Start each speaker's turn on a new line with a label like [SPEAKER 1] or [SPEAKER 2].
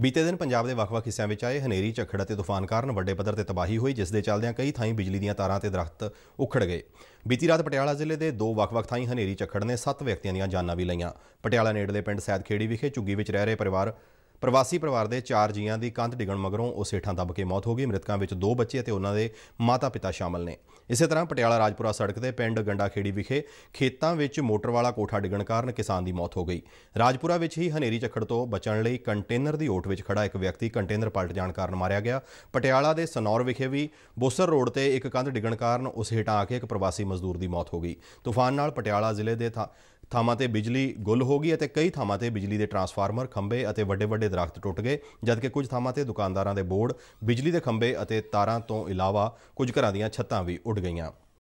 [SPEAKER 1] ਬੀਤੇ ਦਿਨ ਪੰਜਾਬ ਦੇ ਵੱਖ-ਵੱਖ ਹਿੱਸਿਆਂ ਵਿੱਚ ਆਏ ਹਨੇਰੀ ਝੱਖੜ ਅਤੇ ਤੂਫਾਨ ਕਾਰਨ ਵੱਡੇ ਪੱਧਰ ਤੇ ਤਬਾਹੀ ਹੋਈ ਜਿਸ ਦੇ ਚੱਲਦਿਆਂ ਕਈ ਥਾਈਂ ਬਿਜਲੀ ਦੀਆਂ ਤਾਰਾਂ ਤੇ ਦਰਖਤ ਉਖੜ ਗਏ ਬੀਤੀ ਰਾਤ ਪਟਿਆਲਾ ਜ਼ਿਲ੍ਹੇ ਦੇ ਦੋ ਵੱਖ-ਵੱਖ ਥਾਈਂ ਹਨੇਰੀ ਝੱਖੜ ਨੇ 7 ਵਿਅਕਤੀਆਂ ਦੀਆਂ ਜਾਨਾਂ ਵੀ ਲਈਆਂ ਪਟਿਆਲਾ ਨੇੜਲੇ ਪਿੰਡ ਸੈਦਖੇੜੀ ਵਿਖੇ ਝੁੱਗੀ ਵਿੱਚ ਰਹਿ ਰਹੇ ਪਰਿਵਾਰ ਪ੍ਰਵਾਸੀ ਪਰਿਵਾਰ ਦੇ 4 ਜੀਆਂ ਦੀ ਕੰਧ ਡਿੱਗਣ ਮਗਰੋਂ ਉਸ ਹੇਠਾਂ ਦੱਬ ਕੇ ਮੌਤ ਹੋ ਗਈ ਮ੍ਰਿਤਕਾਂ ਵਿੱਚ ਦੋ ਬੱਚੇ ਅਤੇ ਉਹਨਾਂ ਦੇ ਮਾਤਾ-ਪਿਤਾ ਸ਼ਾਮਲ ਨੇ ਇਸੇ ਤਰ੍ਹਾਂ ਪਟਿਆਲਾ ਰਾਜਪੁਰਾ ਸੜਕ ਤੇ ਪਿੰਡ ਗੰਡਾਖੇੜੀ ਵਿਖੇ ਖੇਤਾਂ ਵਿੱਚ ਮੋਟਰ ਵਾਲਾ ਕੋਠਾ ਡਿੱਗਣ ਕਾਰਨ ਕਿਸਾਨ ਦੀ ਮੌਤ ਹੋ ਗਈ ਰਾਜਪੁਰਾ ਵਿੱਚ ਹੀ ਹਨੇਰੀ ਝੱਖੜ ਤੋਂ ਬਚਣ ਲਈ ਕੰਟੇਨਰ ਦੀ ਓਟ ਵਿੱਚ ਖੜਾ ਇੱਕ ਵਿਅਕਤੀ ਕੰਟੇਨਰ ਪਲਟ ਜਾਣ ਕਾਰਨ ਮਾਰਿਆ ਗਿਆ ਪਟਿਆਲਾ ਦੇ ਸਨੌਰ ਵਿਖੇ ਵੀ ਬੋਸਰ ਰੋਡ ਤੇ ਇੱਕ ਕੰਧ ਡਿੱਗਣ ਕਾਰਨ ਉਸ ਹੇਠਾਂ ਆ ਕੇ ਇੱਕ ਪ੍ਰਵਾਸੀ ਮਜ਼ਦੂਰ ਦੀ ਮੌਤ ਹੋ ਗਈ ਤੂਫਾਨ ਨਾਲ ਪਟਿਆਲਾ ਜ਼ਿਲ੍ਹੇ ਦੇ ਥਾਵਾਂ ਤੇ ਬਿਜਲੀ ਗੁੱਲ ਹੋ ਗਈ ਅਤੇ ਕਈ ਥਾਵਾਂ ਤੇ ਬਿਜਲੀ ਦੇ ਟਰਾਂਸਫਾਰਮਰ ਖੰਭੇ ਅਤੇ ਵੱਡੇ-ਵੱਡੇ ਦਰਖਤ ਟੁੱਟ ਗਏ ਜਦਕਿ ਕੁਝ ਥਾਵਾਂ ਤੇ ਦੁਕਾਨਦਾਰਾਂ ਦੇ ਬੋਰਡ ਬਿਜਲੀ ਦੇ ਖੰਭੇ ਅਤੇ ਤਾਰਾਂ ਤੋਂ ਇਲਾਵਾ ਕੁਝ ਘਰਾਂ ਦੀਆਂ ਛੱਤਾਂ ਵੀ ਉੱਡ ਗਈਆਂ